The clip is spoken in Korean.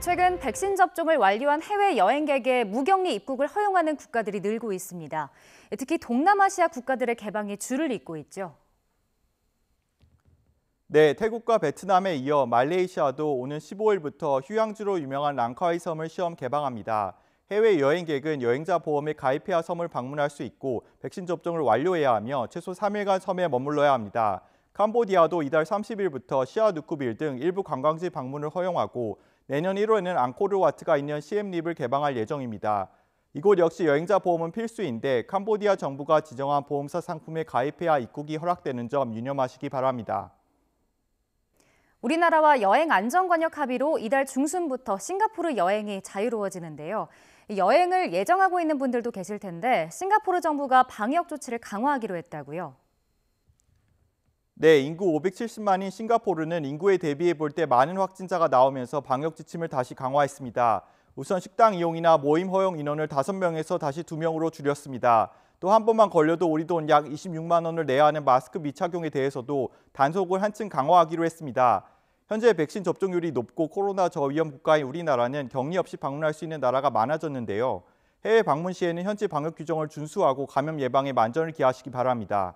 최근 백신 접종을 완료한 해외 여행객의 무격리 입국을 허용하는 국가들이 늘고 있습니다. 특히 동남아시아 국가들의 개방이 줄을 잇고 있죠. 네, 태국과 베트남에 이어 말레이시아도 오는 15일부터 휴양지로 유명한 랑카이 섬을 시험 개방합니다. 해외 여행객은 여행자 보험에 가입해야 섬을 방문할 수 있고 백신 접종을 완료해야 하며 최소 3일간 섬에 머물러야 합니다. 캄보디아도 이달 30일부터 시아누쿠빌 등 일부 관광지 방문을 허용하고 내년 1월에는 앙코르와트가 있는 시엠립을 개방할 예정입니다. 이곳 역시 여행자 보험은 필수인데 캄보디아 정부가 지정한 보험사 상품에 가입해야 입국이 허락되는 점 유념하시기 바랍니다. 우리나라와 여행 안전관역 합의로 이달 중순부터 싱가포르 여행이 자유로워지는데요. 여행을 예정하고 있는 분들도 계실 텐데 싱가포르 정부가 방역 조치를 강화하기로 했다고요. 네, 인구 570만인 싱가포르는 인구에 대비해 볼 때 많은 확진자가 나오면서 방역 지침을 다시 강화했습니다. 우선 식당 이용이나 모임 허용 인원을 5명에서 다시 2명으로 줄였습니다. 또 한 번만 걸려도 우리 돈 약 26만 원을 내야 하는 마스크 미착용에 대해서도 단속을 한층 강화하기로 했습니다. 현재 백신 접종률이 높고 코로나 저위험 국가인 우리나라는 격리 없이 방문할 수 있는 나라가 많아졌는데요. 해외 방문 시에는 현지 방역 규정을 준수하고 감염 예방에 만전을 기하시기 바랍니다.